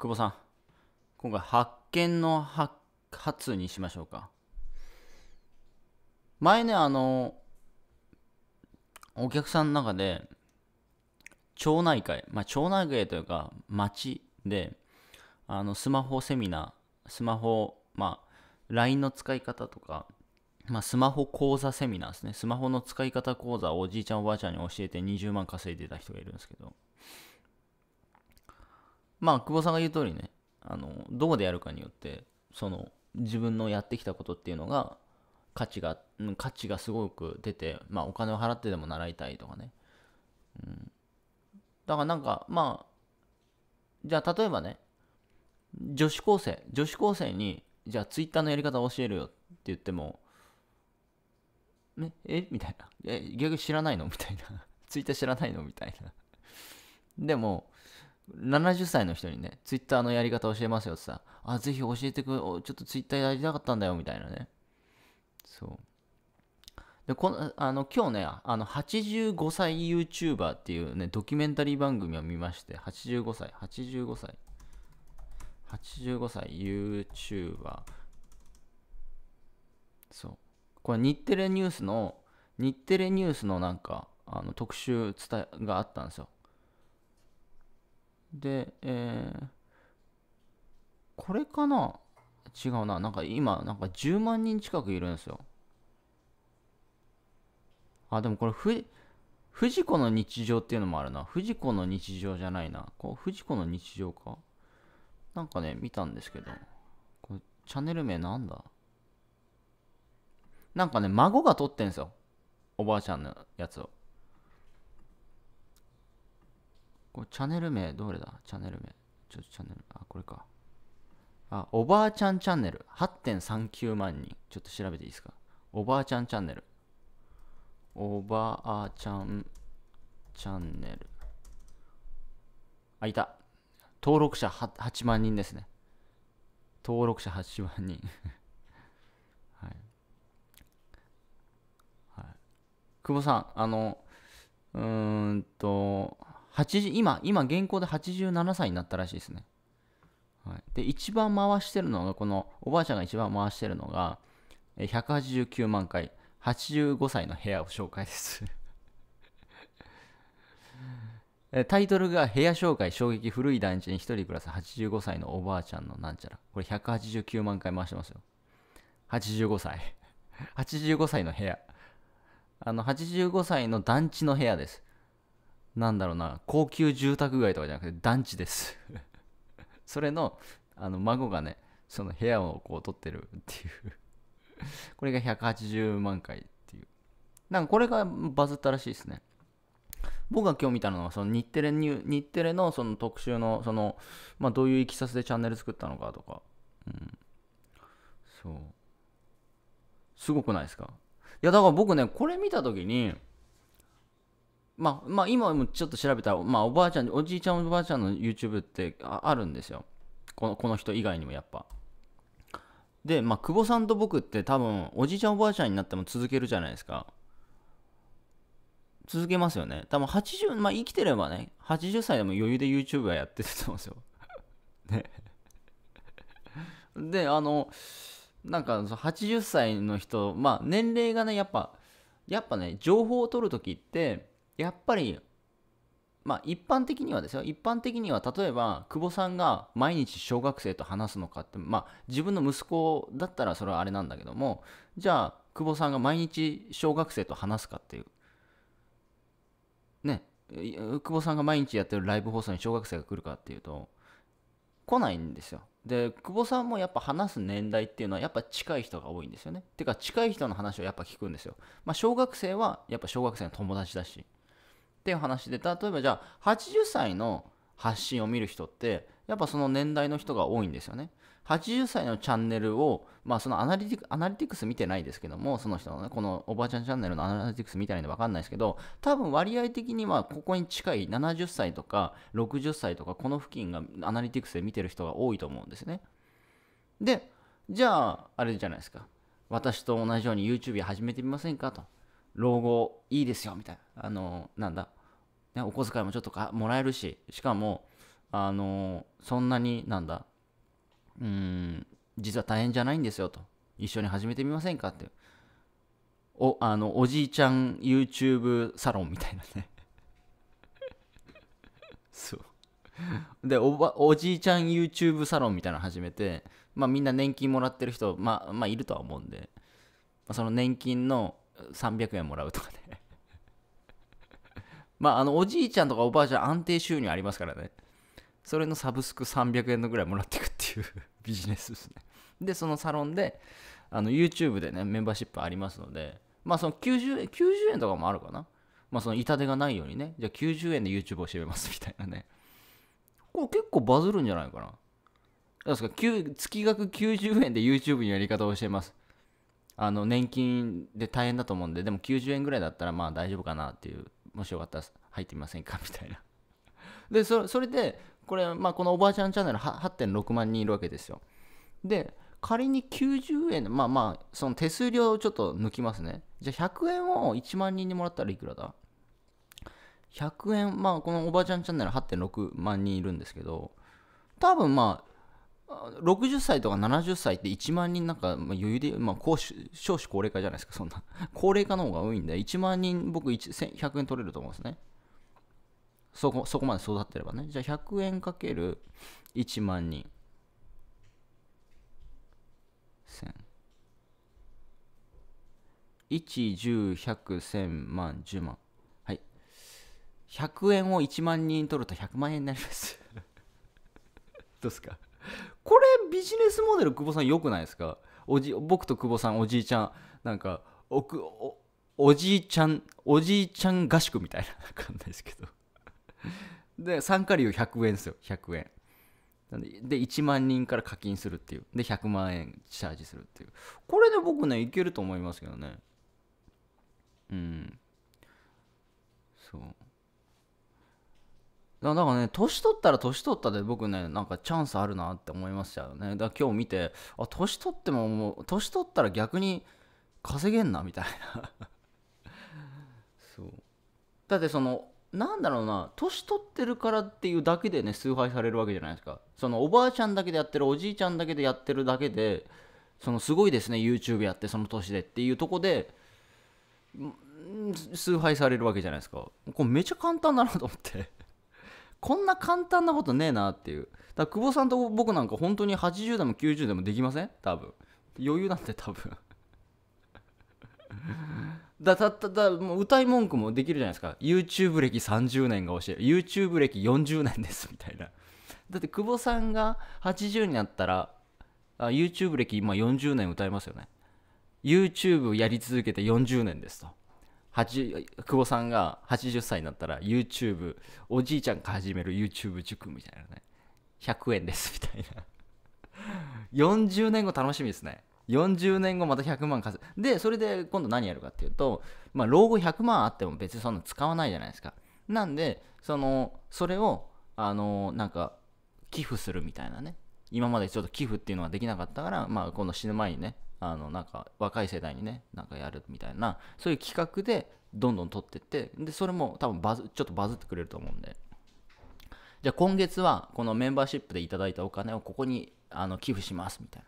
久保さん今回発見の発発にしましょうか前ねあのお客さんの中で町内会まあ町内会というか町であのスマホセミナースマホまあ LINE の使い方とかまあ、スマホ講座セミナーですね。スマホの使い方講座をおじいちゃんおばあちゃんに教えて20万稼いでた人がいるんですけど、まあ久保さんが言う通りねあのどこでやるかによってその自分のやってきたことっていうのが価値が価値がすごく出て、まあ、お金を払ってでも習いたいとかね、うん、だからなんかまあじゃあ例えばね女子高生女子高生にじゃあツイッターのやり方を教えるよって言ってもねえみたいなえ逆に知らないのみたいなツイッター知らないのみたいなでも70歳の人にね、ツイッターのやり方教えますよってさ、あ、ぜひ教えてくれ、ちょっとツイッターやりたかったんだよ、みたいなね。そう。で、この、あの、今日ね、あの、85歳 YouTuber っていうね、ドキュメンタリー番組を見まして、85歳、85歳、85歳 YouTuber。そう。これ、日テレニュースの、日テレニュースのなんか、あの特集伝えがあったんですよ。で、えー、これかな違うな。なんか今、なんか10万人近くいるんですよ。あ、でもこれ、ふ、藤子の日常っていうのもあるな。藤子の日常じゃないな。こう、藤子の日常か。なんかね、見たんですけど。これチャンネル名なんだなんかね、孫が撮ってんすよ。おばあちゃんのやつを。こチャンネル名、どれだチャンネル名。ちょ、チャンネル、あ、これか。あ、おばあちゃんチャンネル。8.39万人。ちょっと調べていいですか。おばあちゃんチャンネル。おばあちゃんチャンネル。あ、いた。登録者 8, 8万人ですね。登録者8万人。はい。はい。久保さん、あの、うーんと、80今今現行で87歳になったらしいですね、はい、で一番回してるのがこのおばあちゃんが一番回してるのが189万回85歳の部屋を紹介です タイトルが「部屋紹介衝撃古い団地に一人暮らす85歳のおばあちゃんのなんちゃら」これ189万回回してますよ85歳85歳の部屋あの85歳の団地の部屋ですなんだろうな高級住宅街とかじゃなくて団地です それのあの孫がねその部屋をこう撮ってるっていう これが180万回っていうなんかこれがバズったらしいですね僕が今日見たのはその日テレニュ日テレのその特集のその、まあ、どういういきさつでチャンネル作ったのかとか、うん、そうすごくないですかいやだから僕ねこれ見た時にまあ、まあ、今もちょっと調べたら、まあ、おばあちゃん、おじいちゃん、おばあちゃんの YouTube ってあるんですよ。このこの人以外にもやっぱ。で、まあ、久保さんと僕って多分、おじいちゃん、おばあちゃんになっても続けるじゃないですか。続けますよね。多分80、まあ、生きてればね、80歳でも余裕で YouTube はやってると思うんですよ。ね。で、あの、なんか80歳の人、まあ、年齢がね、やっぱ、やっぱね、情報を取るときって、やっぱり、まあ、一般的にはですよ一般的には例えば久保さんが毎日小学生と話すのかって、まあ、自分の息子だったらそれはあれなんだけどもじゃあ久保さんが毎日小学生と話すかっていうね久保さんが毎日やってるライブ放送に小学生が来るかっていうと来ないんですよで久保さんもやっぱ話す年代っていうのはやっぱ近い人が多いんですよねてか近い人の話をやっぱ聞くんですよまあ小学生はやっぱ小学生の友達だしっていう話で例えばじゃあ80歳の発信を見る人ってやっぱその年代の人が多いんですよね80歳のチャンネルを、まあ、そのアナリティクアナリティクス見てないですけども、その人のね、このおばあちゃんチャンネルのアナリティクス見てないんで分かんないですけど、多分割合的にはここに近い70歳とか60歳とか、この付近がアナリティクスで見てる人が多いと思うんですね。で、じゃあ、あれじゃないですか。私と同じように YouTube 始めてみませんかと。老後いいですよみたいなあのなんだ、ね、お小遣いもちょっとかもらえるししかもあのそんなになんだうん実は大変じゃないんですよと一緒に始めてみませんかっておあのおじいちゃん YouTube サロンみたいなね そうでおばおじいちゃん YouTube サロンみたいなの始めて、まあ、みんな年金もらってる人、まあ、まあいるとは思うんで、まあ、その年金の300円もらうとかね まああのおじいちゃんとかおばあちゃん安定収入ありますからねそれのサブスク300円のぐらいもらっていくっていう ビジネスですねでそのサロンであの YouTube でねメンバーシップありますのでまあその90円90円とかもあるかなまあその痛手がないようにねじゃあ90円で YouTube を調べますみたいなねこれ結構バズるんじゃないかな。ですか月額90円で YouTube のやり方を教えます。あの年金で大変だと思うんででも90円ぐらいだったらまあ大丈夫かなっていうもしよかったら入ってみませんかみたいな でそれでこれ、まあ、このおばあちゃんチャンネル8.6万人いるわけですよで仮に90円まあまあその手数料をちょっと抜きますねじゃあ100円を1万人にもらったらいくらだ100円まあこのおばあちゃんチャンネル8.6万人いるんですけど多分まあ60歳とか70歳って1万人なんか余裕で、まあ、少子高齢化じゃないですかそんな 高齢化の方が多いんで1万人僕100円取れると思うんですねそこそこまで育ってればねじゃあ100円かける1万人1000 1101001000万10万はい100円を1万人取ると100万円になります どうですかこれビジネスモデル久保さん良くないですかおじ僕と久保さんおじいちゃんなんかおくおおじいちゃんおじいちゃん合宿みたいな分かんないですけど で参加料100円ですよ100円なんでで1万人から課金するっていうで100万円チャージするっていうこれで僕ねいけると思いますけどねうんそうだからね年取ったら年取ったで僕ねなんかチャンスあるなって思いましたよねだから今日見てあ年取ってももう年取ったら逆に稼げんなみたいな そうだってそのなんだろうな年取ってるからっていうだけでね崇拝されるわけじゃないですかそのおばあちゃんだけでやってるおじいちゃんだけでやってるだけでそのすごいですね YouTube やってその年でっていうとこで崇拝されるわけじゃないですかこれめちゃ簡単だなと思ってこんな簡単なことねえなっていうだ久保さんと僕なんか本当に80でも90でもできません多分余裕なんて多分 だだだだもう歌い文句もできるじゃないですか YouTube 歴30年が教える YouTube 歴40年ですみたいなだって久保さんが80になったらあ YouTube 歴今40年歌いますよね YouTube やり続けて40年ですと久保さんが80歳になったら YouTube おじいちゃんが始める YouTube 塾みたいなね100円ですみたいな40年後楽しみですね40年後また100万稼すでそれで今度何やるかっていうと、まあ、老後100万あっても別にそんな使わないじゃないですかなんでそのそれをあのなんか寄付するみたいなね今までちょっと寄付っていうのができなかったから、まあ、今度死ぬ前にねあのなんか若い世代にねなんかやるみたいなそういう企画でどんどん撮ってってでそれも多分バズちょっとバズってくれると思うんでじゃあ今月はこのメンバーシップでいただいたお金をここにあの寄付しますみたい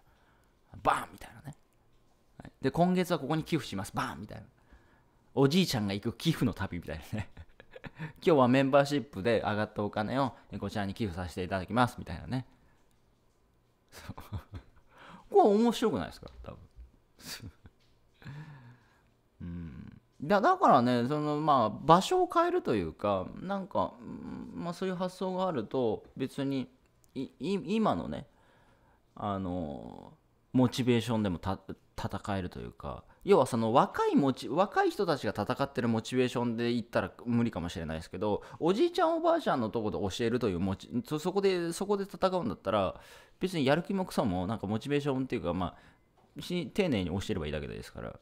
なバーンみたいなね、はい、で今月はここに寄付しますバーンみたいなおじいちゃんが行く寄付の旅みたいなね 今日はメンバーシップで上がったお金をこちらに寄付させていただきますみたいなねこは面白くないですか多分 うんだだからねそのまあ場所を変えるというかなんか、まあ、そういう発想があると別に今のねあのモチベーションでも戦えるというか要はその若いモチ若い人たちが戦ってるモチベーションで言ったら無理かもしれないですけどおじいちゃんおばあちゃんのとこで教えるというモチそそこでそこで戦うんだったら別にやる気もくそもなんかモチベーションっていうかまあし丁寧に教えればいいだけですから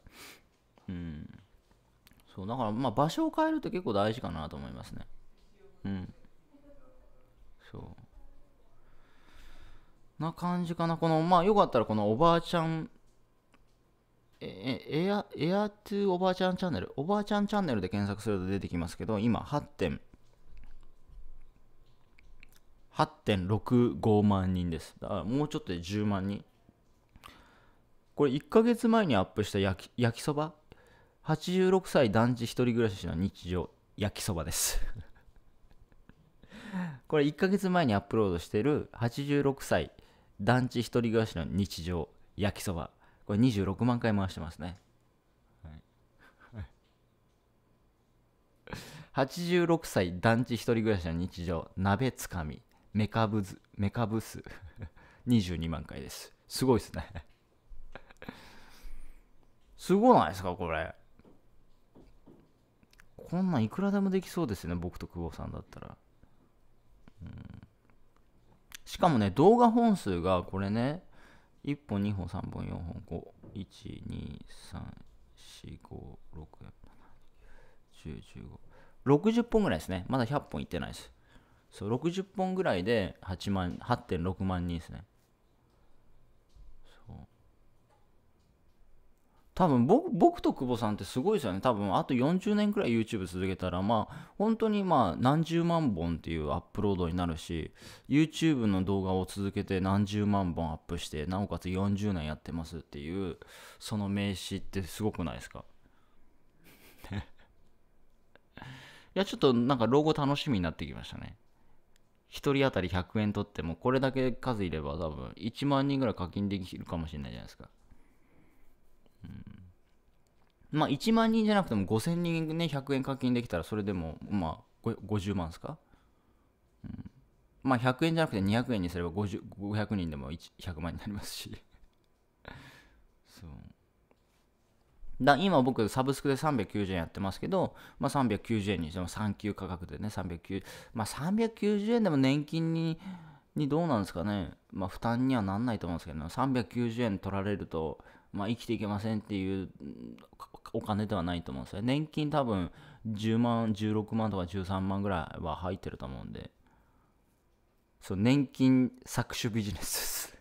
うんそうだからまあ場所を変えるって結構大事かなと思いますねうんそうな感じかなこのまあよかったらこのおばあちゃんえエア、エアトゥおばあちゃんチャンネル、おばあちゃんチャンネルで検索すると出てきますけど、今 8.、8.65万人です。だからもうちょっとで10万人。これ1ヶ月前にアップした焼き焼きそば86歳男児1人暮らしの日常焼きそばです これ1ヶ月前にアップロードしてる86歳男児1人暮らしの日常焼きそばこれ26万回回してますね。86歳団地一人暮らしの日常鍋つかみメカブズメカブス22万回ですすごいですねすごないですかこれこんなんいくらでもできそうですね僕と久保さんだったら、うん、しかもね動画本数がこれね1本2本3本4本51234567101560本ぐらいですねまだ100本いってないですそう60本ぐらいで8万8.6万人ですね多分僕僕と久保さんってすごいですよね多分あと40年くらい YouTube 続けたらまあ本当にまあ何十万本っていうアップロードになるし YouTube の動画を続けて何十万本アップしてなおかつ40年やってますっていうその名刺ってすごくないですか いやちょっとなんか老後楽しみになってきましたね1人当たり100円取ってもこれだけ数いれば多分1万人ぐらい課金できるかもしれないじゃないですか。うんまあ、1万人じゃなくても5000人ね、100円課金できたら、それでも、まあ、50万ですか、うん、まあ、100円じゃなくて200円にすれば50 500人でも100万になりますし そう。だ今僕サブスクで390円やってますけど、まあ、390円にしても3級価格でね390、まあ、390円でも年金ににどうなんですかね、まあ、負担にはなんないと思うんですけど、390円取られると、まあ、生きていけませんっていうお金ではないと思うんですよ。年金多分10万、16万とか13万ぐらいは入ってると思うんで、そう、年金搾取ビジネスです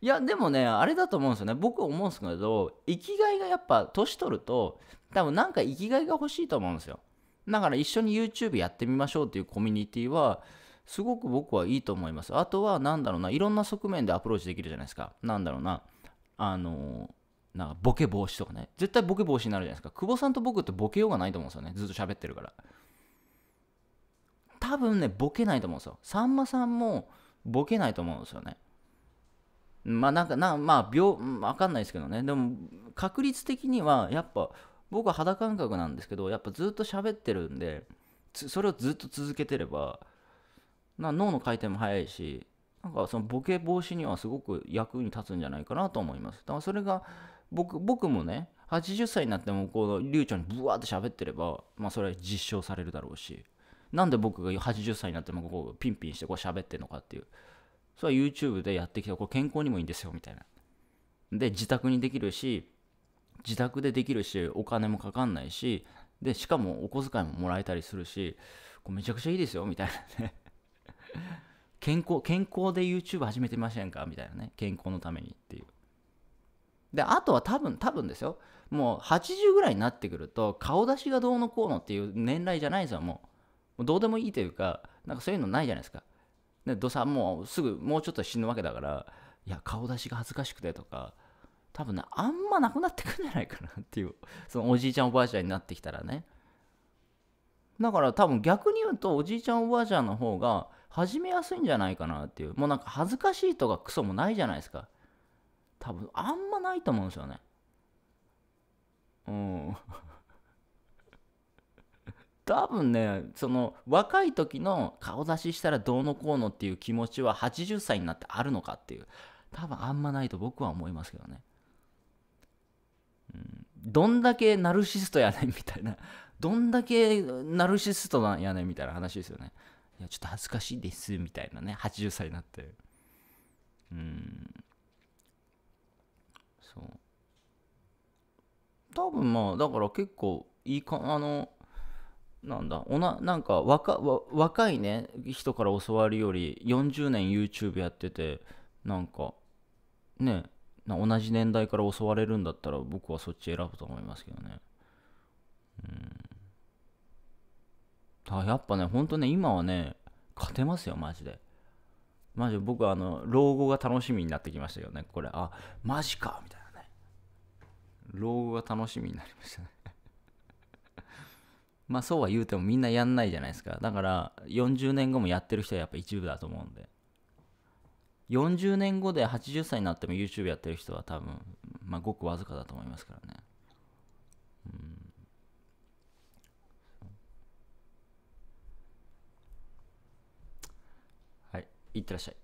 いや、でもね、あれだと思うんですよね。僕思うんですけど、生きがいがやっぱ年取ると、多分なんか生きがいが欲しいと思うんですよ。だから一緒に YouTube やってみましょうっていうコミュニティは、すごく僕はいいと思います。あとは、なんだろうな、いろんな側面でアプローチできるじゃないですか。なんだろうな。あのなんかボケ防止とかね絶対ボケ防止になるじゃないですか久保さんと僕ってボケようがないと思うんですよねずっと喋ってるから多分ねボケないと思うんですよさんまさんもボケないと思うんですよねまあなんかなまあ秒わかんないですけどねでも確率的にはやっぱ僕は肌感覚なんですけどやっぱずっと喋ってるんでそれをずっと続けてれば脳の回転も速いしなんかそのボケ防止にはすごく役に立つんじゃないかなと思います。だからそれが僕僕もね80歳になってもこう流暢にブワーって喋ってれば、まあ、それは実証されるだろうしなんで僕が80歳になってもこうピンピンしてこう喋ってるのかっていうそれは YouTube でやってきたこれ健康にもいいんですよみたいなで自宅にできるし自宅でできるしお金もかかんないしでしかもお小遣いももらえたりするしこめちゃくちゃいいですよみたいなね健康、健康で YouTube 始めてませんかみたいなね。健康のためにっていう。で、あとは多分、多分ですよ。もう80ぐらいになってくると、顔出しがどうのこうのっていう年代じゃないんですよ、もう。もうどうでもいいというか、なんかそういうのないじゃないですか。で、どさ、もうすぐ、もうちょっと死ぬわけだから、いや、顔出しが恥ずかしくてとか、多分ね、あんまなくなってくんじゃないかなっていう、そのおじいちゃんおばあちゃんになってきたらね。だから多分逆に言うと、おじいちゃんおばあちゃんの方が、始めやすいんじゃないかなっていうもうなんか恥ずかしいとかクソもないじゃないですか多分あんまないと思うんですよねうん 多分ねその若い時の顔出ししたらどうのこうのっていう気持ちは80歳になってあるのかっていう多分あんまないと僕は思いますけどね、うん、どんだけナルシストやねんみたいなどんだけナルシストなんやねんみたいな話ですよねいや、ちょっと恥ずかしいです、みたいなね、80歳になって。うん。そう。多分まあ、だから結構、いいか、あの、なんだ、おななんか若若いね、人から教わるより、40年 YouTube やってて、なんか、ね、同じ年代から襲われるんだったら僕はそっち選ぶと思いますけどね。うんだやっぱね、ほんとね、今はね、勝てますよ、マジで。マジで僕はあの、老後が楽しみになってきましたよね、これ、あ、マジかみたいなね。老後が楽しみになりましたね まあそうは言うてもみんなやんないじゃないですか。だから40年後もやってる人はやっぱ一部だと思うんで。40年後で80歳になっても YouTube やってる人は多分、まあごくわずかだと思いますからね。いってらっしゃい